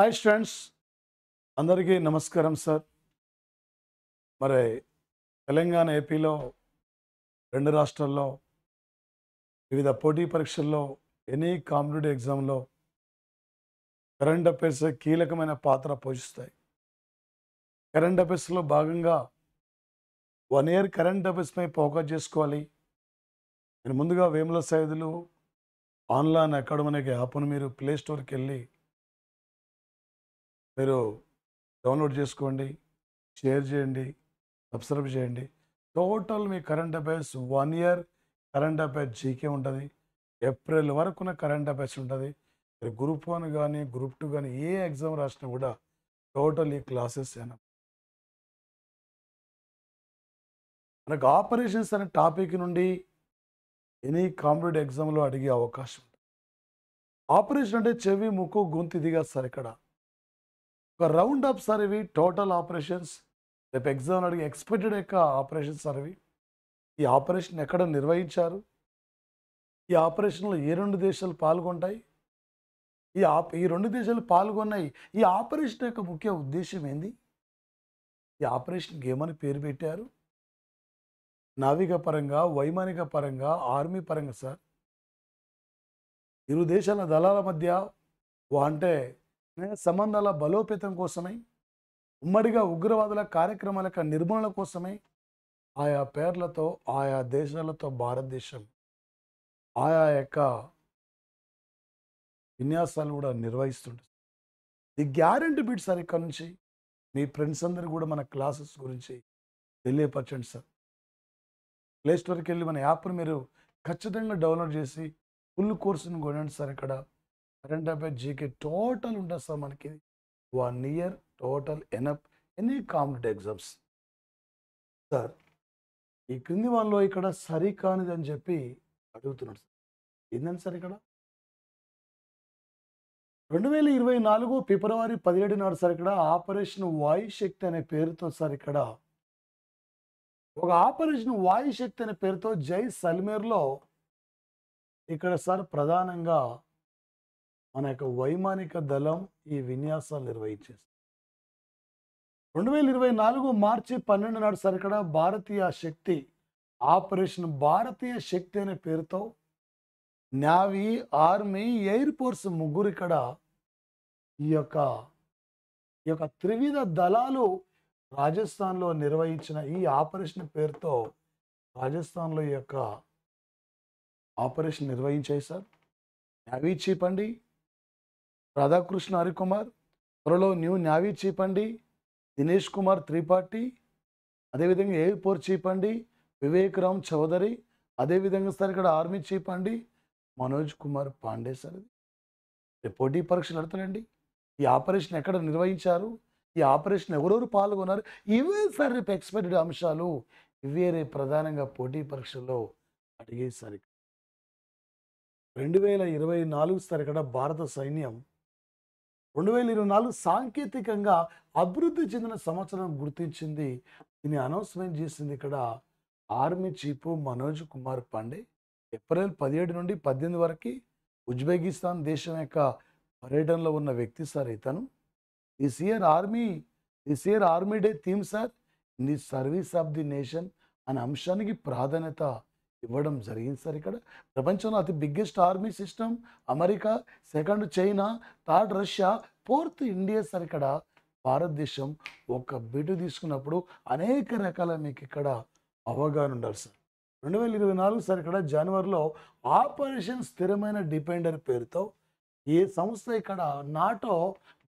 hi students అందరికీ నమస్కారం sir మరి తెలంగాణ ఏపీలో రెండు రాష్ట్రాల్లో వివిధ పోటీ పరీక్షల్లో ఎనీ కాంపిటేటివ్ ఎగ్జామ్లో కరెంట్ అఫేర్స్ కీలకమైన పాత్ర పోషిస్తాయి కరెంట్ అఫేర్స్లో భాగంగా వన్ ఇయర్ కరెంట్ అఫేర్స్పై ఫోకస్ చేసుకోవాలి నేను ముందుగా వేముల సైదులు ఆన్లైన్ అకాడమీ అనే యాప్ను మీరు ప్లేస్టోర్కి వెళ్ళి మీరు డౌన్లోడ్ చేసుకోండి షేర్ చేయండి సబ్స్క్రైబ్ చేయండి టోటల్ మీ current affairs one year current affairs GK ఉంటుంది ఏప్రిల్ వరకు ఉన్న కరెంట్ అఫైర్స్ ఉంటుంది మీరు గ్రూప్ వన్ కానీ గ్రూప్ టూ కానీ ఏ ఎగ్జామ్ రాసినా కూడా టోటల్ ఈ క్లాసెస్ అయినా మనకు ఆపరేషన్స్ అనే టాపిక్ నుండి ఎనీ కాంపిటేటివ్ ఎగ్జామ్లో అడిగే అవకాశం ఉంటుంది ఆపరేషన్ అంటే చెవి ముక్కు గొంతు ఇది కాదు సార్ ఇక్కడ ఒక రౌండ్ అప్ అనేవి టోటల్ ఆపరేషన్స్ రేపు ఎగ్జామ్ అడిగి ఎక్స్పెక్టెడ్ యొక్క ఆపరేషన్స్ సర్వీ ఈ ఆపరేషన్ ఎక్కడ నిర్వహించారు ఈ ఆపరేషన్లో ఏ రెండు దేశాలు పాల్గొంటాయి ఈ ఆప్ ఈ రెండు దేశాలు పాల్గొన్నాయి ఈ ఆపరేషన్ యొక్క ముఖ్య ఉద్దేశం ఏంది ఈ ఆపరేషన్కి ఏమని పేరు పెట్టారు నావిక పరంగా వైమానిక పరంగా ఆర్మీ పరంగా సార్ ఇరు దేశాల దళాల మధ్య అంటే సంబంధాల బలోపేతం కోసమై ఉమ్మడిగా ఉగ్రవాదుల కార్యక్రమాల యొక్క నిర్మూలన కోసమై ఆయా పేర్లతో ఆయా దేశాలతో భారతదేశం ఆయా యొక్క విన్యాసాలు కూడా నిర్వహిస్తుంటుంది ఈ గ్యారంటీ బిట్ సార్ ఇక్కడ నుంచి మీ ఫ్రెండ్స్ అందరు కూడా మన క్లాసెస్ గురించి తెలియపరచండి సార్ ప్లే స్టోర్కి వెళ్ళి మన యాప్ను మీరు ఖచ్చితంగా డౌన్లోడ్ చేసి ఫుల్ కోర్సును కొనండి సార్ ఇక్కడ కరెంట్ అఫైర్ జీకే టోటల్ ఉంటుంది సార్ మనకి వన్ ఇయర్ టోటల్ ఎనప్ ఎనీ కాంపిటేటివ్ ఎగ్జామ్స్ సార్ ఈ క్రింది వాళ్ళలో ఇక్కడ సరి అని చెప్పి అడుగుతున్నాడు సార్ ఏంటండి సార్ ఇక్కడ రెండు వేల ఇరవై నాలుగు ఫిబ్రవరి పదిహేడు నాడు సార్ ఇక్కడ ఆపరేషన్ వాయు శక్తి అనే పేరుతో సార్ ఇక్కడ ఒక ఆపరేషన్ వాయు శక్తి అనే పేరుతో జై సల్మేర్లో ఇక్కడ సార్ ప్రధానంగా మన యొక్క వైమానిక దళం ఈ విన్యాసాలు నిర్వహించేస్తుంది రెండు వేల ఇరవై నాలుగు మార్చి పన్నెండు నాడు సరికడ భారతీయ శక్తి ఆపరేషన్ భారతీయ శక్తి అనే పేరుతో నావీ ఆర్మీ ఎయిర్ ఫోర్స్ ముగ్గురు ఇక్కడ ఈ యొక్క ఈ యొక్క త్రివిధ దళాలు రాజస్థాన్లో నిర్వహించిన ఈ ఆపరేషన్ పేరుతో రాజస్థాన్లో ఈ యొక్క ఆపరేషన్ నిర్వహించాయి సార్ నావీ చీఫ్ అండి రాధాకృష్ణ హరికుమార్ త్వరలో న్యూ న్యావీ చీపండి దినేష్ కుమార్ త్రిపాఠి అదేవిధంగా ఎయిర్ ఫోర్ చీపండి వివేక్ రామ్ చౌదరి అదేవిధంగా సార్ ఇక్కడ ఆర్మీ చీఫ్ అండి మనోజ్ కుమార్ పాండే సార్ రేపు పోటీ పరీక్షలు అడుగుతానండి ఈ ఆపరేషన్ ఎక్కడ నిర్వహించారు ఈ ఆపరేషన్ ఎవరెవరు పాల్గొన్నారు ఇవే సార్ రేపు ఎక్స్పెక్టెడ్ అంశాలు ఇవే రేపు ప్రధానంగా పోటీ పరీక్షల్లో అడిగేసరికి రెండు వేల ఇరవై నాలుగు సరికడ భారత సైన్యం రెండు వేల ఇరవై నాలుగు సాంకేతికంగా అభివృద్ధి చెందిన సంవత్సరం గుర్తించింది దీన్ని అనౌన్స్మెంట్ చేసింది ఇక్కడ army chief Manoj Kumar Pande April పదిహేడు నుండి పద్దెనిమిది వరకు ఉజ్బెకిస్తాన్ దేశం యొక్క పర్యటనలో ఉన్న వ్యక్తి సార్ ఇతను this year army this year army day theme sir in the service of the nation అనే అంశానికి ప్రాధాన్యత ఇవ్వడం జరిగింది సార్ ఇక్కడ ప్రపంచంలో అతి biggest army system America second China third Russia fourth India sir ఇక్కడ భారతదేశం ఒక బిడ్డు తీసుకున్నప్పుడు అనేక రకాల మీకు ఇక్కడ అవగాహన ఉండాలి సార్ రెండు వేల ఇరవై నాలుగు సార్ ఇక్కడ జనవరిలో ఆపరేషన్ స్థిరమైన డిపెండర్ పేరుతో ఏ సంస్థ ఇక్కడ నాటో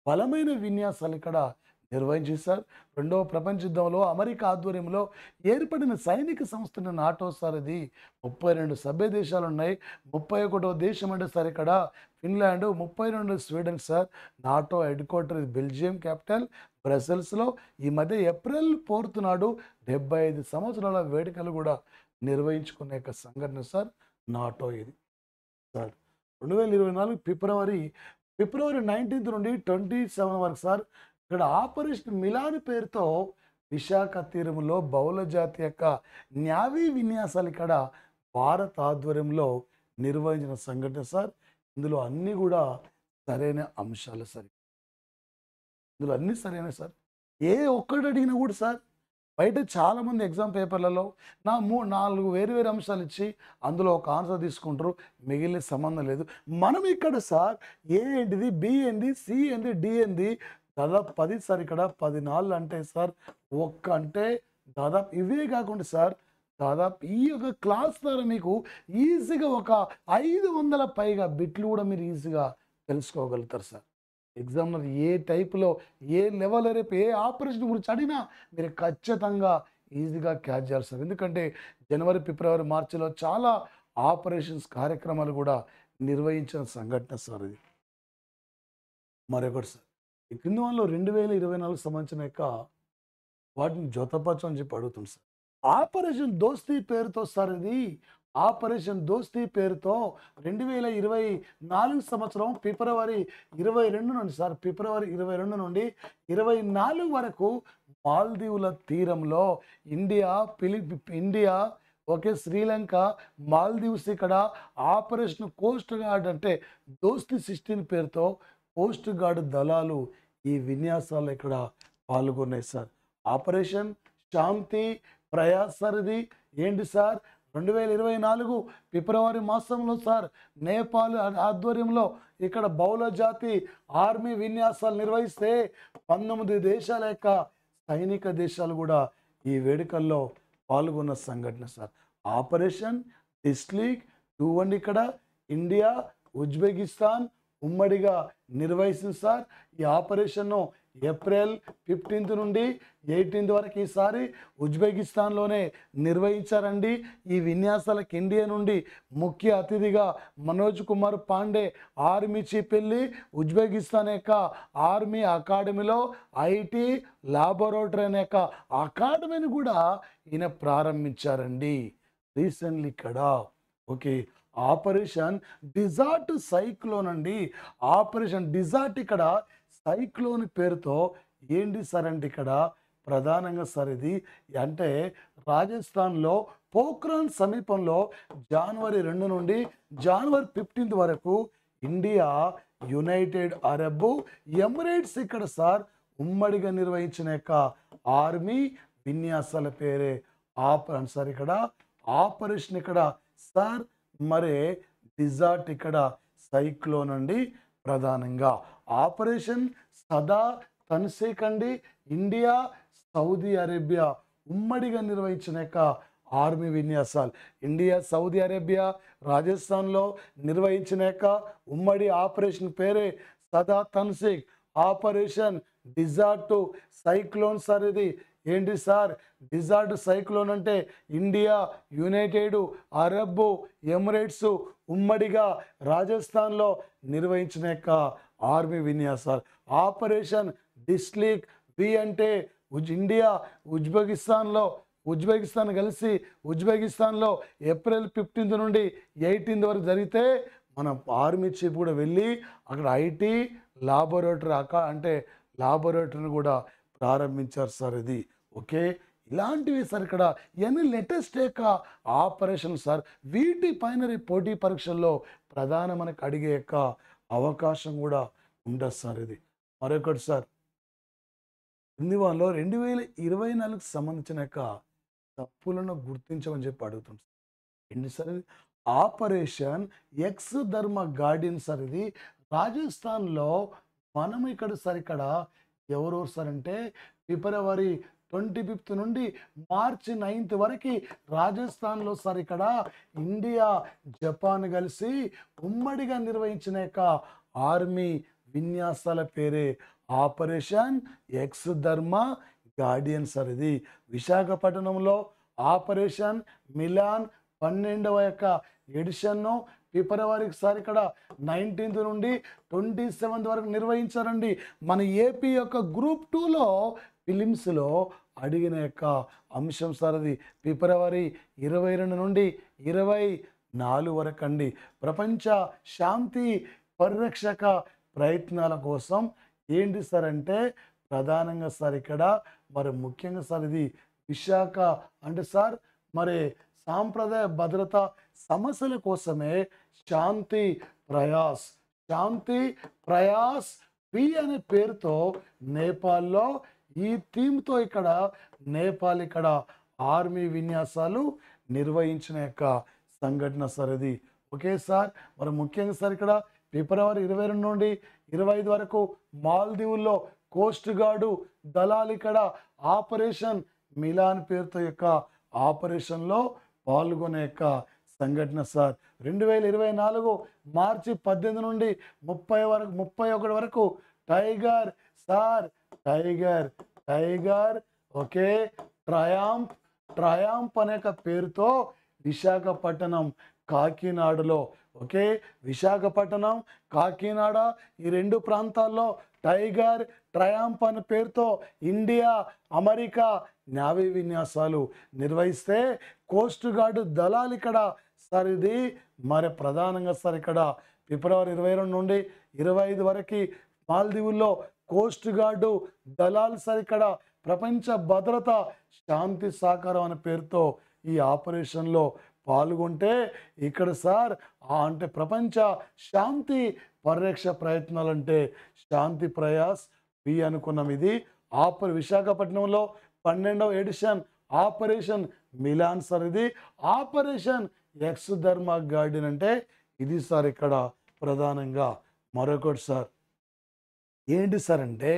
బలమైన విన్యాసాలు ఇక్కడ నిర్వహించి సార్ రెండవ ప్రపంచ యుద్ధంలో అమెరికా ఆధ్వర్యంలో ఏర్పడిన సైనిక సంస్థను నాటో సార్ అది ముప్పై రెండు సభ్య దేశాలు ఉన్నాయి ముప్పై ఒకటో దేశం అంటే సార్ ఇక్కడ ఫిన్లాండ్ ముప్పై రెండు Sweden sir NATO headquarter Belgium capital బ్రసెల్స్లో ఈ మధ్య ఏప్రిల్ ఫోర్త్ నాడు డెబ్బై ఐదు సంవత్సరాల వేడుకలు కూడా నిర్వహించుకునే యొక్క సంఘటన సార్ నాటో ఇది సార్ రెండు వేల ఇరవై నాలుగు ఫిబ్రవరి ఫిబ్రవరి నైన్టీన్త్ నుండి ట్వంటీ సెవెన్ వరకు సార్ ఇక్కడ ఆపరేషన్ మిలాన్ పేరుతో విశాఖ తీరంలో బౌల జాతి యొక్క న్యావీ విన్యాసాలు ఇక్కడ భారత ఆధ్వర్యంలో నిర్వహించిన సంఘటన సార్ ఇందులో అన్నీ కూడా సరైన అంశాలు సార్ ఇందులో అన్నీ సరైన సార్ ఏ ఒక్కటి అడిగినా కూడా సార్ బయట చాలామంది ఎగ్జామ్ పేపర్లలో నా మూ నాలుగు వేరు వేరు అంశాలు ఇచ్చి అందులో ఒక ఆన్సర్ తీసుకుంటారు మిగిలిన సంబంధం లేదు మనం ఇక్కడ సార్ ఏ ఏంటిది బి ఏంది సి ఏంది డి ఏంది దాదాపు పది సార్ ఇక్కడ పది నాళ్ళు అంటే సార్ ఒక్క అంటే దాదాపు ఇవే కాకుండా సార్ దాదాపు ఈ యొక్క క్లాస్ ద్వారా మీకు ఈజీగా ఒక ఐదు వందల పైగా బిట్లు కూడా మీరు ఈజీగా తెలుసుకోగలుగుతారు సార్ ఎగ్జామ్లో ఏ టైప్లో ఏ లెవెల్ రేపు ఏ ఆపరేషన్ గురించి అడిగినా మీరు ఖచ్చితంగా ఈజీగా క్యాచ్ చేయాలి సార్ ఎందుకంటే జనవరి ఫిబ్రవరి మార్చిలో చాలా ఆపరేషన్స్ కార్యక్రమాలు కూడా నిర్వహించిన సంఘటన సార్ ఇది మరొకటి సార్ ఈ క్రింది వన్లో రెండు వేల ఇరవై నాలుగు సంబంధించిన యొక్క వాటిని జతపరచం అని చెప్పి అడుగుతుంది సార్ ఆపరేషన్ దోస్తీ పేరుతో సార్ ఇది ఆపరేషన్ దోస్తీ పేరుతో రెండు వేల ఇరవై నాలుగు సంవత్సరం ఫిబ్రవరి ఇరవై రెండు నుండి సార్ ఫిబ్రవరి ఇరవై రెండు నుండి ఇరవై నాలుగు వరకు మాల్దీవుల తీరంలో India Philip India okay Sri Lanka Maldives ఇక్కడ ఆపరేషన్ కోస్ట్ గార్డ్ అంటే దోస్తి సిక్స్టీన్ పేరుతో కోస్ట్ గార్డ్ దళాలు ఈ విన్యాసాలు ఇక్కడ పాల్గొన్నాయి సార్ ఆపరేషన్ శాంతి ప్రయాసరిది ఏంటి సార్ రెండు వేల ఇరవై నాలుగు ఫిబ్రవరి మాసంలో సార్ నేపాల్ ఆధ్వర్యంలో ఇక్కడ బౌల జాతి ఆర్మీ విన్యాసాలు నిర్వహిస్తే పంతొమ్మిది దేశాల యొక్క సైనిక దేశాలు కూడా ఈ వేడుకల్లో పాల్గొన్న సంఘటన సార్ ఆపరేషన్ డిస్లీగ్ టూ వన్ ఇక్కడ ఇండియా ఉజ్బెకిస్తాన్ ఉమ్మడిగా నిర్వహిస్తుంది సార్ ఈ ఆపరేషన్ను ఏప్రిల్ ఫిఫ్టీన్త్ నుండి ఎయిటీన్త్ వరకు ఈసారి ఉజ్బెకిస్తాన్లోనే నిర్వహించారండి ఈ విన్యాసాలకు ఇండియా నుండి ముఖ్య అతిథిగా మనోజ్ కుమార్ పాండే ఆర్మీ చీఫ్ వెళ్ళి ఉజ్బెకిస్తాన్ యొక్క ఆర్మీ అకాడమీలో ఐటీ లాబొరేటరీ అనే యొక్క అకాడమీని కూడా ఈయన ప్రారంభించారండి రీసెంట్లీ ఇక్కడ ఓకే ఆపరేషన్ డిజార్ట్ సైక్లోన్ అండి ఆపరేషన్ డిజార్ట్ ఇక్కడ సైక్లోన్ పేరుతో ఏంటి సార్ అండి ఇక్కడ ప్రధానంగా సార్ ఇది అంటే రాజస్థాన్లో పోఖ్రాన్ సమీపంలో జనవరి రెండు నుండి జనవరి ఫిఫ్టీన్త్ వరకు ఇండియా యునైటెడ్ అరబ్ ఎమిరేట్స్ ఇక్కడ సార్ ఉమ్మడిగా నిర్వహించిన యొక్క ఆర్మీ విన్యాసాల పేరే ఆపరేషన్ సార్ ఇక్కడ ఆపరేషన్ ఇక్కడ సార్ మరి డిజార్ట్ ఇక్కడ సైక్లోన్ అండి ప్రధానంగా ఆపరేషన్ సదా అండి ఇండియా సౌదీ అరేబియా ఉమ్మడిగా నిర్వహించిన యొక్క ఆర్మీ విన్యాసాలు ఇండియా సౌదీ అరేబియా రాజస్థాన్లో నిర్వహించిన యొక్క ఉమ్మడి ఆపరేషన్ పేరే సదా తన్సేక్ ఆపరేషన్ డిజార్టు సైక్లోన్స్ అనేది ఏంటి సార్ డిజార్డ్ సైక్లోన్ అంటే ఇండియా యునైటెడ్ అరబ్ ఎమిరేట్స్ ఉమ్మడిగా రాజస్థాన్లో నిర్వహించిన యొక్క ఆర్మీ విన్యాసాలు ఆపరేషన్ డిస్లీక్ బి అంటే ఉజ్ ఇండియా ఉజ్బెకిస్తాన్లో ఉజ్బెకిస్తాన్ కలిసి ఉజ్బెకిస్తాన్లో ఏప్రిల్ ఫిఫ్టీన్త్ నుండి ఎయిటీన్త్ వరకు జరిగితే మన ఆర్మీ చీఫ్ కూడా వెళ్ళి అక్కడ ఐటీ లాబొరేటరీ అక అంటే లాబొరేటరీని కూడా ప్రారంభించారు సార్ ఇది ఓకే ఇలాంటివి సార్ ఇక్కడ ఎన్ని లేటెస్ట్ యొక్క ఆపరేషన్ సార్ వీటి పైన పోటీ పరీక్షల్లో ప్రధాన మనకు అడిగే యొక్క అవకాశం కూడా ఉండదు సార్ ఇది మరొకటి సార్ కింది రెండు వేల ఇరవై నాలుగుకి సంబంధించిన యొక్క తప్పులను గుర్తించమని చెప్పి అడుగుతుంది ఏంటి సార్ ఇది operation ex Dharma garden sir ఇది రాజస్థాన్లో మనం ఇక్కడ సార్ ఇక్కడ ఎవరు వస్తారంటే ఫిబ్రవరి ట్వంటీ ఫిఫ్త్ నుండి మార్చి నైన్త్ వరకు రాజస్థాన్లో సార్ ఇక్కడ ఇండియా జపాన్ కలిసి ఉమ్మడిగా నిర్వహించిన యొక్క ఆర్మీ విన్యాసాల పేరే operation ex Dharma guardian sir ఇది విశాఖపట్నంలో ఆపరేషన్ మిలాన్ పన్నెండవ యొక్క ఎడిషన్ను ఫిబ్రవరికి సార్ ఇక్కడ నైన్టీన్త్ నుండి ట్వంటీ సెవెంత్ వరకు నిర్వహించారండి మన ఏపీ యొక్క గ్రూప్ టూలో ఫిలిమ్స్లో అడిగిన యొక్క అంశం సార్ అది ఫిబ్రవరి ఇరవై రెండు నుండి ఇరవై నాలుగు వరకు అండి ప్రపంచ శాంతి పరిరక్షక ప్రయత్నాల కోసం ఏంటి సార్ అంటే ప్రధానంగా సార్ ఇక్కడ మరి ముఖ్యంగా సార్ ఇది విశాఖ అంటే సార్ మరి సాంప్రదాయ భద్రత సమస్యల కోసమే శాంతి ప్రయాస్ శాంతి ప్రయాస్ పి అనే పేరుతో నేపాల్లో ఈ థీమ్తో ఇక్కడ నేపాల్ ఇక్కడ ఆర్మీ విన్యాసాలు నిర్వహించిన యొక్క సంఘటన సార్ ఇది ఓకే సార్ మరి ముఖ్యంగా సార్ ఇక్కడ ఫిబ్రవరి ఇరవై రెండు నుండి ఇరవై ఐదు వరకు మాల్దీవుల్లో కోస్ట్ గార్డు దళాలు ఇక్కడ ఆపరేషన్ మిలాన్ పేరుతో యొక్క ఆపరేషన్లో పాల్గొనే యొక్క సంఘటన సార్ రెండు వేల ఇరవై నాలుగు మార్చి పద్దెనిమిది నుండి ముప్పై వరకు ముప్పై ఒకటి వరకు tiger sir tiger tiger okay triumph triumph అనే పేరుతో విశాఖపట్నం కాకినాడలో ఓకే విశాఖపట్నం కాకినాడ ఈ రెండు ప్రాంతాల్లో టైగర్ ట్రయాంప్ అనే పేరుతో ఇండియా అమెరికా నావీ విన్యాసాలు నిర్వహిస్తే కోస్ట్ గార్డు దళాలు ఇక్కడ సార్ ఇది మరి ప్రధానంగా సార్ ఇక్కడ ఫిబ్రవరి ఇరవై రెండు నుండి ఇరవై ఐదు వరకు మాల్దీవుల్లో కోస్ట్ గార్డు దళాలు సార్ ఇక్కడ ప్రపంచ భద్రత శాంతి సహకారం అనే పేరుతో ఈ ఆపరేషన్లో పాల్గొంటే ఇక్కడ సార్ అంటే ప్రపంచ శాంతి పరిరక్ష ప్రయత్నాలంటే శాంతి ప్రయాస్ వి అనుకున్నాం ఇది ఆపర్ విశాఖపట్నంలో పన్నెండవ ఎడిషన్ ఆపరేషన్ మిలాన్ సార్ ఇది ఆపరేషన్ ఎక్స్ ధర్మ గార్డెన్ అంటే ఇది సార్ ఇక్కడ ప్రధానంగా మరొకటి సార్ ఏంటి సార్ అంటే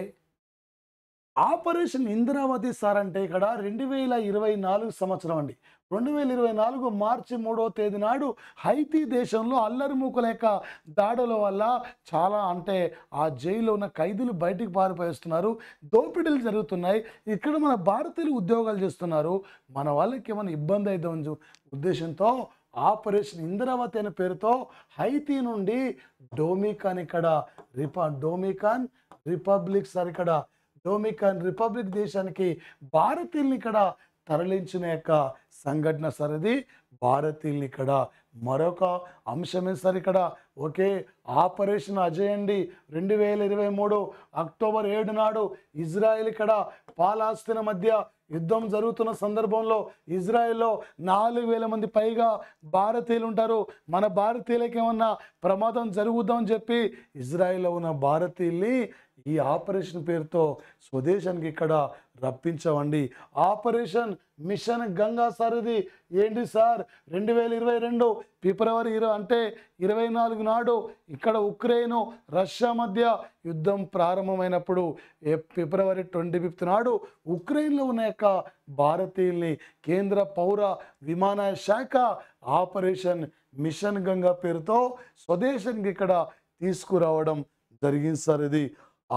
ఆపరేషన్ ఇంద్రావతి సార్ అంటే ఇక్కడ రెండు వేల ఇరవై నాలుగు సంవత్సరం అండి రెండు వేల ఇరవై నాలుగు మార్చి మూడవ తేదీ నాడు హైతీ దేశంలో అల్లరి మూకల యొక్క దాడుల వల్ల చాలా అంటే ఆ జైల్లో ఉన్న ఖైదీలు బయటికి పారిపోయిస్తున్నారు దోపిడీలు జరుగుతున్నాయి ఇక్కడ మన భారతీయులు ఉద్యోగాలు చేస్తున్నారు మన వాళ్ళకి ఏమైనా ఇబ్బంది అవుతామని ఉద్దేశంతో ఆపరేషన్ ఇంద్రావతి అనే పేరుతో హైతీ నుండి డోమికాన్ ఇక్కడ రిప డోమికాన్ రిపబ్లిక్ సార్ ఇక్కడ డోమికాన్ రిపబ్లిక్ దేశానికి భారతీయుల్ని ఇక్కడ తరలించిన యొక్క సంఘటన సార్ అది భారతీయుల్ని ఇక్కడ మరొక అంశమే సార్ ఇక్కడ ఓకే ఆపరేషన్ అజయండి రెండు వేల ఇరవై మూడు అక్టోబర్ ఏడు నాడు ఇజ్రాయెల్ ఇక్కడ పాలాస్తీన్ మధ్య యుద్ధం జరుగుతున్న సందర్భంలో ఇజ్రాయెల్లో నాలుగు వేల మంది పైగా భారతీయులు ఉంటారు మన భారతీయులకేమన్నా ఏమన్నా ప్రమాదం జరుగుద్దామని చెప్పి ఇజ్రాయెల్లో ఉన్న భారతీయుల్ని ఈ ఆపరేషన్ పేరుతో స్వదేశానికి ఇక్కడ రప్పించవండి ఆపరేషన్ మిషన్ గంగా సార్ ఇది ఏంటి సార్ రెండు వేల ఇరవై రెండు ఫిబ్రవరి ఇరవై అంటే ఇరవై నాలుగు నాడు ఇక్కడ ఉక్రెయిన్ రష్యా మధ్య యుద్ధం ప్రారంభమైనప్పుడు ఫిబ్రవరి ట్వంటీ ఫిఫ్త్ నాడు ఉక్రెయిన్లో ఉన్న యొక్క భారతీయుల్ని కేంద్ర పౌర విమానయ శాఖ ఆపరేషన్ మిషన్ గంగా పేరుతో స్వదేశానికి ఇక్కడ తీసుకురావడం జరిగింది సార్ ఇది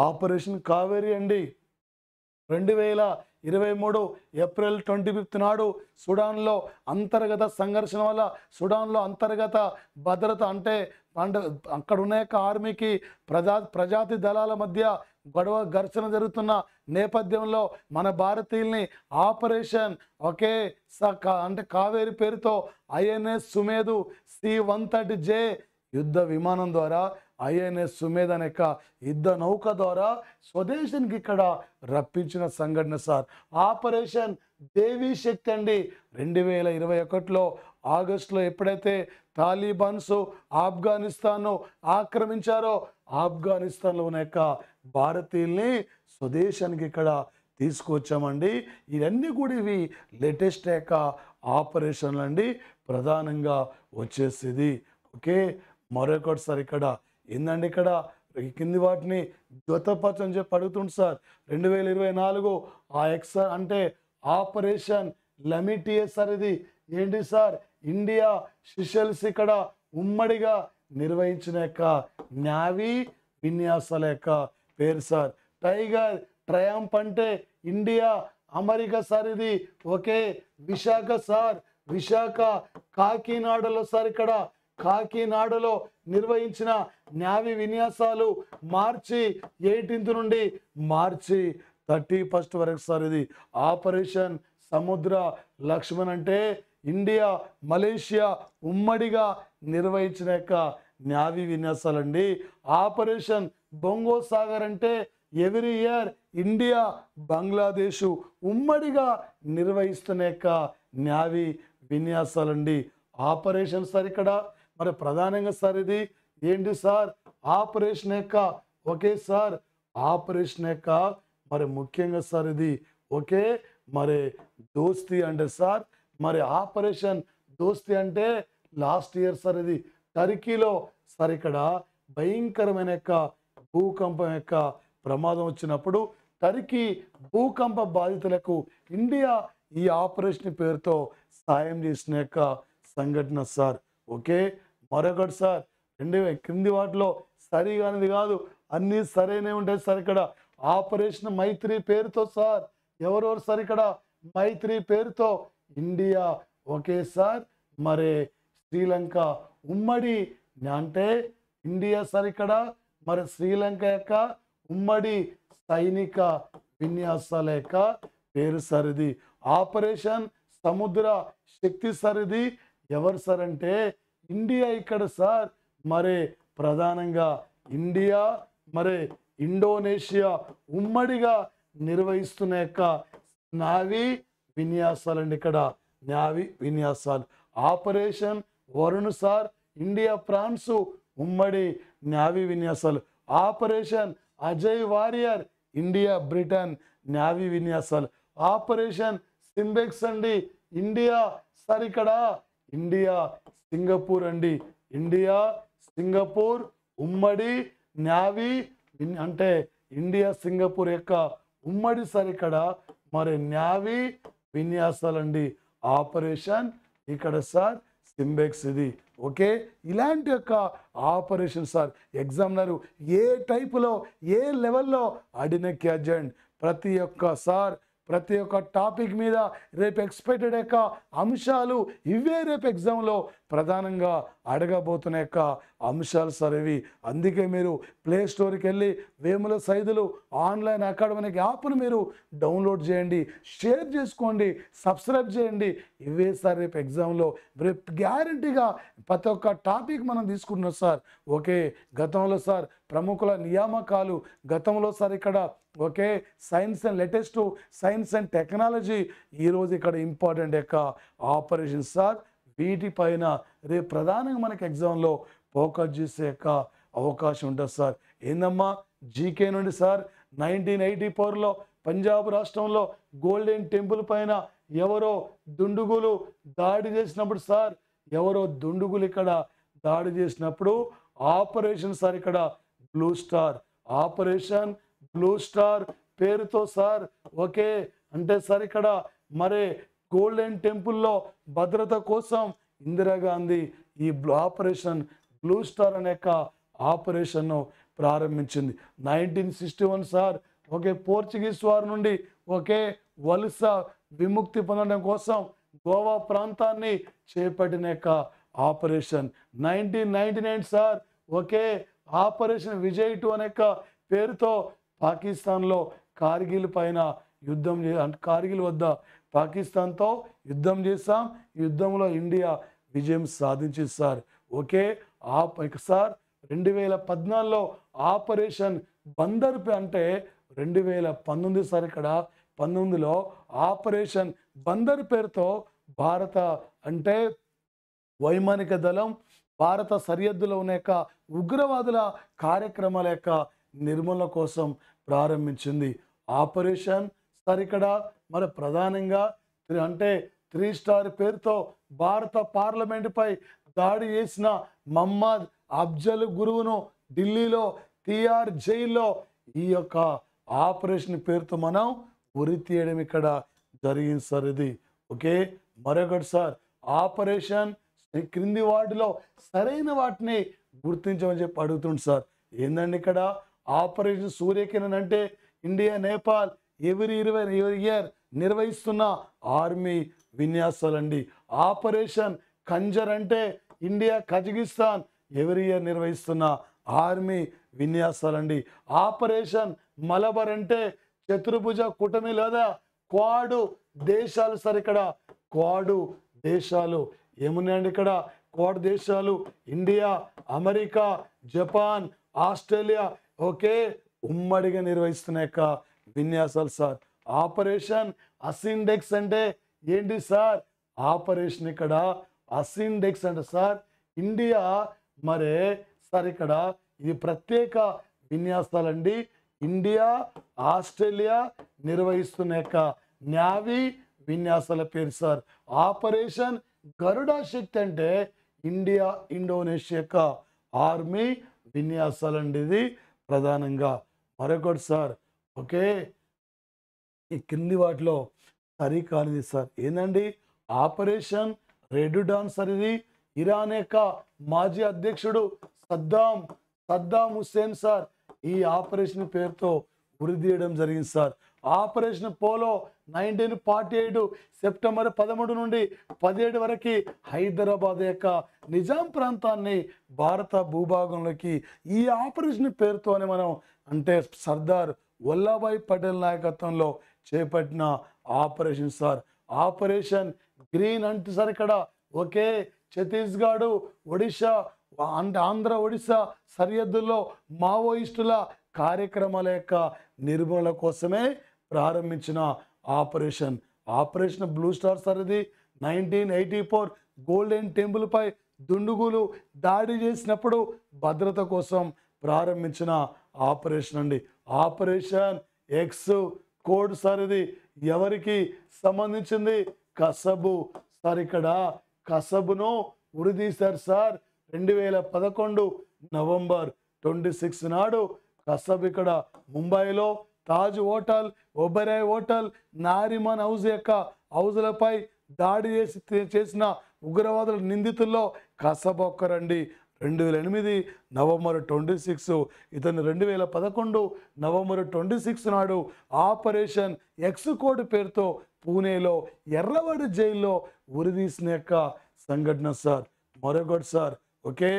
ఆపరేషన్ కావేరీ అండి రెండు వేల ఇరవై మూడు ఏప్రిల్ ట్వంటీ ఫిఫ్త్ నాడు సుడాన్లో అంతర్గత సంఘర్షణ వల్ల సుడాన్లో అంతర్గత భద్రత అంటే అంటే అక్కడ ఉన్న యొక్క ఆర్మీకి ప్రజా ప్రజాతి దళాల మధ్య గొడవ ఘర్షణ జరుగుతున్న నేపథ్యంలో మన భారతీయుల్ని ఆపరేషన్ ఒకే అంటే కావేరి పేరుతో INS Sumedha C one thirty J యుద్ధ విమానం ద్వారా ఐఎన్ఎస్ సుమేధ్ అనే యొక్క యుద్ధ నౌక ద్వారా స్వదేశానికి ఇక్కడ రప్పించిన సంఘటన సార్ ఆపరేషన్ దేవీ శక్తి అండి రెండు వేల ఇరవై ఒకటిలో ఆగస్టులో ఎప్పుడైతే తాలిబాన్స్ ఆఫ్ఘనిస్తాన్ను ఆక్రమించారో ఆఫ్ఘనిస్తాన్లో ఉన్న యొక్క భారతీయుల్ని స్వదేశానికి ఇక్కడ తీసుకొచ్చామండి ఇవన్నీ కూడా ఇవి లేటెస్ట్ యొక్క ఆపరేషన్లు అండి ప్రధానంగా వచ్చేసేది ఓకే మరొకటిసారి ఇక్కడ ఏందండి ఇక్కడ కింది వాటిని జతపచ్చు అని చెప్పి అడుగుతుంది సార్ రెండు వేల ఇరవై నాలుగు ఆ ఎక్స్ అంటే ఆపరేషన్ లమిటియే సార్ ఇది ఏంటి సార్ ఇండియా సిషల్స్ ఇక్కడ ఉమ్మడిగా నిర్వహించిన యొక్క న్యావీ విన్యాసాల యొక్క పేరు సార్ టైగర్ ట్రయాంప్ అంటే ఇండియా అమెరికా సార్ ఇది ఓకే విశాఖ సార్ విశాఖ కాకినాడలో సార్ ఇక్కడ కాకినాడలో నిర్వహించిన న్యావి విన్యాసాలు మార్చి ఎయిటీన్త్ నుండి మార్చి థర్టీ ఫస్ట్ వరకు సార్ ఇది ఆపరేషన్ సముద్ర లక్ష్మణ్ అంటే ఇండియా మలేషియా ఉమ్మడిగా నిర్వహించిన యొక్క న్యావి విన్యాసాలండి ఆపరేషన్ బొంగో సాగర్ అంటే ఎవ్రీ ఇయర్ ఇండియా బంగ్లాదేశ్ ఉమ్మడిగా నిర్వహిస్తున్న యొక్క న్యావి విన్యాసాలండి ఆపరేషన్ సార్ ఇక్కడ మరి ప్రధానంగా సార్ ఇది ఏంటి సార్ ఆపరేషన్ యొక్క ఓకే సార్ ఆపరేషన్ యొక్క మరి ముఖ్యంగా సార్ ఇది ఓకే మరి దోస్తి అంటే సార్ మరి ఆపరేషన్ దోస్తి అంటే లాస్ట్ ఇయర్ సార్ ఇది టర్కీలో సార్ ఇక్కడ భయంకరమైన యొక్క భూకంపం యొక్క ప్రమాదం వచ్చినప్పుడు టర్కీ భూకంప బాధితులకు ఇండియా ఈ ఆపరేషన్ పేరుతో సాయం చేసిన యొక్క సంఘటన సార్ ఓకే మరొకటి సార్ రెండు క్రింది వాటిలో సరిగానేది కాదు అన్నీ సరైనవి ఉంటాయి సార్ ఇక్కడ ఆపరేషన్ మైత్రి పేరుతో సార్ ఎవరెవరు సార్ ఇక్కడ మైత్రి పేరుతో ఇండియా సార్ మరి శ్రీలంక ఉమ్మడి అంటే ఇండియా సార్ ఇక్కడ మరి శ్రీలంక యొక్క ఉమ్మడి సైనిక విన్యాసాల యొక్క పేరు సరిది ఆపరేషన్ సముద్ర శక్తి సరిది ఎవరు సార్ అంటే ఇండియా ఇక్కడ సార్ మరి ప్రధానంగా ఇండియా మరి ఇండోనేషియా ఉమ్మడిగా నిర్వహిస్తున్న యొక్క నావీ విన్యాసాలండి ఇక్కడ నావీ విన్యాసాలు operation Varun sir India France ఉమ్మడి నావీ విన్యాసాలు operation Ajay warrior India Britain navy విన్యాసాలు ఆపరేషన్ సింబెక్స్ అండి ఇండియా సార్ ఇక్కడ ఇండియా సింగపూర్ అండి ఇండియా సింగపూర్ ఉమ్మడి న్యావీ అంటే ఇండియా సింగపూర్ యొక్క ఉమ్మడి సరికడ మరి న్యావీ అండి ఆపరేషన్ ఇక్కడ సార్ సింబెక్స్ ఇది ఓకే ఇలాంటి యొక్క ఆపరేషన్ సార్ ఎగ్జామినరు ఏ టైపులో ఏ లెవెల్లో అడిన క్యాజెంట్ ప్రతి ఒక్క సార్ ప్రతి ఒక్క టాపిక్ మీద రేపు ఎక్స్పెక్టెడ్ యొక్క అంశాలు ఇవే రేపు ఎగ్జామ్లో ప్రధానంగా అడగబోతున్న యొక్క అంశాలు ఇవి అందుకే మీరు ప్లే స్టోర్కి వెళ్ళి వేముల సైదులు ఆన్లైన్ అకాడమీ యాప్ను మీరు డౌన్లోడ్ చేయండి షేర్ చేసుకోండి సబ్స్క్రైబ్ చేయండి ఇవే సార్ రేపు ఎగ్జామ్లో రేపు గ్యారంటీగా ప్రతి ఒక్క టాపిక్ మనం తీసుకుంటున్నాం సార్ ఓకే గతంలో సార్ ప్రముఖుల నియామకాలు గతంలో సార్ ఇక్కడ okay science and latest science and technology ఈరోజు ఇక్కడ ఇంపార్టెంట్ యొక్క ఆపరేషన్ సార్ వీటిపైన రేపు ప్రధానంగా మనకి ఎగ్జామ్లో ఫోకస్ చేసే యొక్క అవకాశం ఉంటుంది సార్ ఏందమ్మా జీకే నుండి సార్ నైన్టీన్ ఎయిటీ ఫోర్లో పంజాబ్ రాష్ట్రంలో గోల్డెన్ టెంపుల్ పైన ఎవరో దుండుగులు దాడి చేసినప్పుడు సార్ ఎవరో దుండుగులు ఇక్కడ దాడి చేసినప్పుడు ఆపరేషన్ సార్ ఇక్కడ blue star operation blue star పేరుతో సార్ ఓకే అంటే సార్ ఇక్కడ మరే గోల్డెన్ టెంపుల్లో భద్రత కోసం ఇందిరాగాంధీ ఈ ఆపరేషన్ బ్లూ స్టార్ అనే యొక్క ఆపరేషన్ను ప్రారంభించింది nineteen sixty one sir okay Portuguese వారి నుండి ఒకే వలస విముక్తి పొందడం కోసం గోవా ప్రాంతాన్ని చేపట్టిన యొక్క operation nineteen nine sir okay operation Vijay two అనే పేరుతో పాకిస్తాన్లో కార్గిల్ పైన యుద్ధం కార్గిల్ వద్ద పాకిస్తాన్తో యుద్ధం చేస్తాం యుద్ధంలో ఇండియా విజయం సాధించి సార్ ఓకే ఆ సార్ రెండు వేల పద్నాలుగులో ఆపరేషన్ బందర్పి అంటే రెండు వేల పంతొమ్మిది సార్ ఇక్కడ పంతొమ్మిదిలో ఆపరేషన్ బందర్ పేరుతో భారత అంటే వైమానిక దళం భారత సరిహద్దులో ఉన్న యొక్క ఉగ్రవాదుల కార్యక్రమాల యొక్క నిర్మూలన కోసం ప్రారంభించింది ఆపరేషన్ సార్ ఇక్కడ మరి ప్రధానంగా అంటే త్రీ స్టార్ పేరుతో భారత పార్లమెంటుపై దాడి చేసిన మహమ్మద్ అఫ్జల్ గురువును ఢిల్లీలో టిఆర్ జైల్లో ఈ యొక్క ఆపరేషన్ పేరుతో మనం ఉరి తీయడం ఇక్కడ జరిగింది సార్ ఇది ఓకే మరొకటి సార్ ఆపరేషన్ ఈ క్రింది వాటిలో సరైన వాటిని గుర్తించమని చెప్పి అడుగుతుంది సార్ ఏందండి ఇక్కడ ఆపరేషన్ సూర్యకిరణ్ అంటే ఇండియా నేపాల్ ఎవ్రీ ఇరవై ఎవరి ఇయర్ నిర్వహిస్తున్న ఆర్మీ విన్యాసాలండి ఆపరేషన్ కంజర్ అంటే ఇండియా కజకిస్తాన్ ఎవరి ఇయర్ నిర్వహిస్తున్న ఆర్మీ విన్యాసాలండి ఆపరేషన్ మలబర్ అంటే చతుర్భుజ కూటమి లేదా క్వాడు దేశాలు సార్ ఇక్కడ క్వాడు దేశాలు ఏమున్నాయండి ఇక్కడ క్వాడ్ దేశాలు India America Japan Australia okay ఉమ్మడిగా నిర్వహిస్తున్న యొక్క విన్యాసాలు సార్ ఆపరేషన్ అసిండెక్స్ అంటే ఏంటి సార్ ఆపరేషన్ ఇక్కడ అసిండెక్స్ అంటే సార్ ఇండియా మరే సార్ ఇక్కడ ఇది ప్రత్యేక విన్యాసాలండి ఇండియా ఆస్ట్రేలియా నిర్వహిస్తున్న యొక్క న్యావీ విన్యాసాల పేరు సార్ ఆపరేషన్ గరుడా శక్తి అంటే ఇండియా ఇండోనేషియా యొక్క ఆర్మీ అండి ఇది ప్రధానంగా మరొకటి సార్ ఓకే ఈ కింది వాటిలో సరి కానిది సార్ ఏందండి ఆపరేషన్ రెడ్ డాన్ సార్ ఇది ఇరాన్ యొక్క మాజీ అధ్యక్షుడు సద్దాం సద్దాం హుస్సేన్ సార్ ఈ ఆపరేషన్ పేరుతో చేయడం జరిగింది sir operation polo nineteen forty eight September పదమూడు నుండి పదిహేడు వరకు హైదరాబాద్ యొక్క నిజాం ప్రాంతాన్ని భారత భూభాగంలోకి ఈ ఆపరేషన్ పేరుతోనే మనం అంటే సర్దార్ వల్లభాయ్ పటేల్ నాయకత్వంలో చేపట్టిన ఆపరేషన్ సార్ ఆపరేషన్ గ్రీన్ అంటే సార్ ఇక్కడ ఒకే ఛత్తీస్గఢ్ ఒడిశా ఆంధ్ర ఒడిశా సరిహద్దుల్లో మావోయిస్టుల కార్యక్రమాల యొక్క నిర్మూలన కోసమే ప్రారంభించిన ఆపరేషన్ ఆపరేషన్ బ్లూ స్టార్ సరది నైన్టీన్ ఎయిటీ ఫోర్ గోల్డెన్ టెంపుల్పై దుండుగులు దాడి చేసినప్పుడు భద్రత కోసం ప్రారంభించిన ఆపరేషన్ అండి ఆపరేషన్ ఎక్స్ కోడ్ సార్ ఇది ఎవరికి సంబంధించింది కసబు సార్ ఇక్కడ కసబును ఉరిదీశారు సార్ రెండు వేల పదకొండు నవంబర్ ట్వంటీ సిక్స్ నాడు కసబ్ ఇక్కడ ముంబైలో Taj hotel Oberoi hotel Nariman house యొక్క హౌజులపై దాడి చేసి చేసిన ఉగ్రవాదుల నిందితుల్లో కసబొక్కరండి రెండు వేల ఎనిమిది నవంబర్ ట్వంటీ సిక్స్ ఇతను రెండు వేల పదకొండు నవంబర్ ట్వంటీ సిక్స్ నాడు ఆపరేషన్ ఎక్స్ కోడ్ పేరుతో పూణేలో ఎర్రవాడి జైల్లో ఉరిదీసిన యొక్క సంఘటన సార్ మరొకటి సార్ ఓకే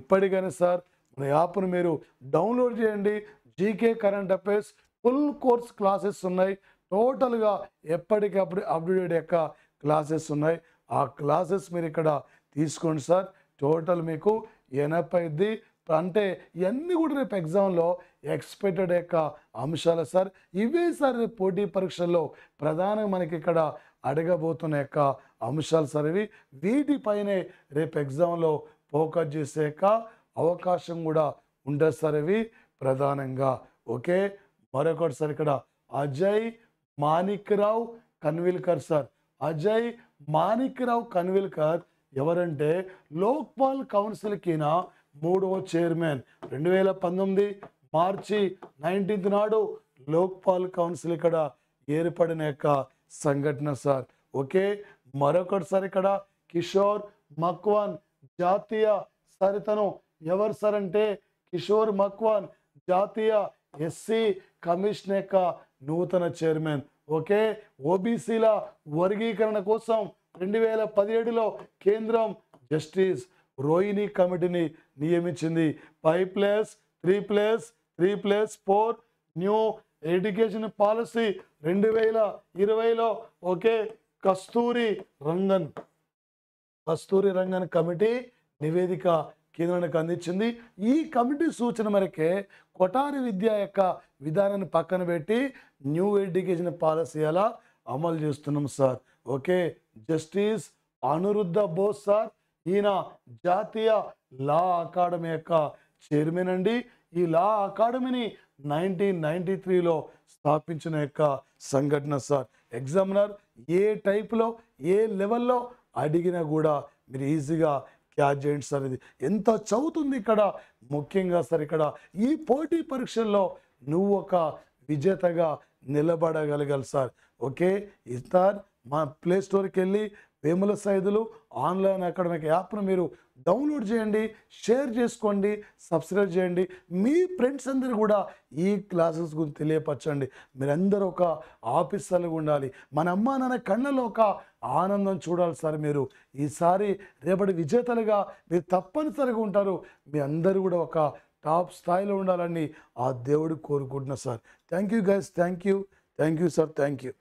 ఇప్పటికైనా సార్ మన యాప్ను మీరు డౌన్లోడ్ చేయండి GK current affairs full course classes ఉన్నాయి టోటల్గా ఎప్పటికప్పుడు అప్డేట్ యొక్క క్లాసెస్ ఉన్నాయి ఆ క్లాసెస్ మీరు ఇక్కడ తీసుకోండి సార్ టోటల్ మీకు ఎనభైది అంటే ఇవన్నీ కూడా రేపు ఎగ్జామ్లో ఎక్స్పెక్టెడ్ యొక్క అంశాలు సార్ ఇవే సార్ రేపు పోటీ పరీక్షల్లో ప్రధానంగా మనకి ఇక్కడ అడగబోతున్న యొక్క అంశాలు సార్ ఇవి వీటిపైనే రేపు ఎగ్జామ్లో ఫోకస్ చేసే అవకాశం కూడా ఉంటుంది సార్ ఇవి ప్రధానంగా ఓకే మరొకటి సార్ ఇక్కడ అజయ్ మాణిక్రావు కన్విల్కర్ సార్ అజయ్ మాణిక్రావు కన్విల్కర్ ఎవరంటే లోక్పాల్ కిన మూడవ చైర్మన్ రెండు వేల పంతొమ్మిది మార్చి నైన్టీన్త్ నాడు లోక్పాల్ కౌన్సిల్ ఇక్కడ ఏర్పడిన యొక్క సంఘటన సార్ ఓకే మరొకటి ఇక్కడ కిషోర్ మక్వాన్ జాతీయ సరితను ఎవరు సార్ అంటే కిషోర్ మక్వాన్ జాతీయ ఎస్సీ కమిషన్ యొక్క నూతన చైర్మన్ ఓకే ఓబీసీల వర్గీకరణ కోసం రెండు వేల పదిహేడులో కేంద్రం జస్టిస్ రోహిణి కమిటీని నియమించింది five plus three plus three plus four new education policy రెండు వేల ఇరవైలో ఓకే కస్తూరి రంగన్ కస్తూరి రంగన్ కమిటీ నివేదిక కేంద్రానికి అందించింది ఈ కమిటీ సూచన మేరకే కొఠారి విద్య యొక్క విధానాన్ని పక్కన పెట్టి న్యూ ఎడ్యుకేషన్ పాలసీ అలా అమలు చేస్తున్నాం sir okay justice Aniruddha Bose sir ఈయన జాతీయ లా అకాడమీ యొక్క చైర్మన్ అండి ఈ లా అకాడమీని నైన్టీన్ నైన్టీ త్రీలో స్థాపించిన యొక్క సంఘటన సార్ ఎగ్జామినర్ ఏ టైప్లో ఏ లెవెల్లో అడిగినా కూడా మీరు ఈజీగా గ్యాడ్జెంట్స్ అనేది ఎంత చదువుతుంది ఇక్కడ ముఖ్యంగా సార్ ఇక్కడ ఈ పోటీ పరీక్షల్లో నువ్వు ఒక విజేతగా నిలబడగలగాలి సార్ ఓకే సార్ మా ప్లే స్టోర్కి వెళ్ళి వేముల సైదులు ఆన్లైన్ అకాడమిక్ యాప్ను మీరు డౌన్లోడ్ చేయండి షేర్ చేసుకోండి సబ్స్క్రైబ్ చేయండి మీ ఫ్రెండ్స్ అందరూ కూడా ఈ క్లాసెస్ గురించి తెలియపరచండి మీరందరూ ఒక ఆఫీసర్లుగా ఉండాలి మన అమ్మ నాన్న కళ్ళలో ఒక ఆనందం చూడాలి సార్ మీరు ఈసారి రేపటి విజేతలుగా మీరు తప్పనిసరిగా ఉంటారు మీ అందరూ కూడా ఒక టాప్ స్థాయిలో ఉండాలని ఆ దేవుడు కోరుకుంటున్నా sir thank you guys thank you thank you sir thank you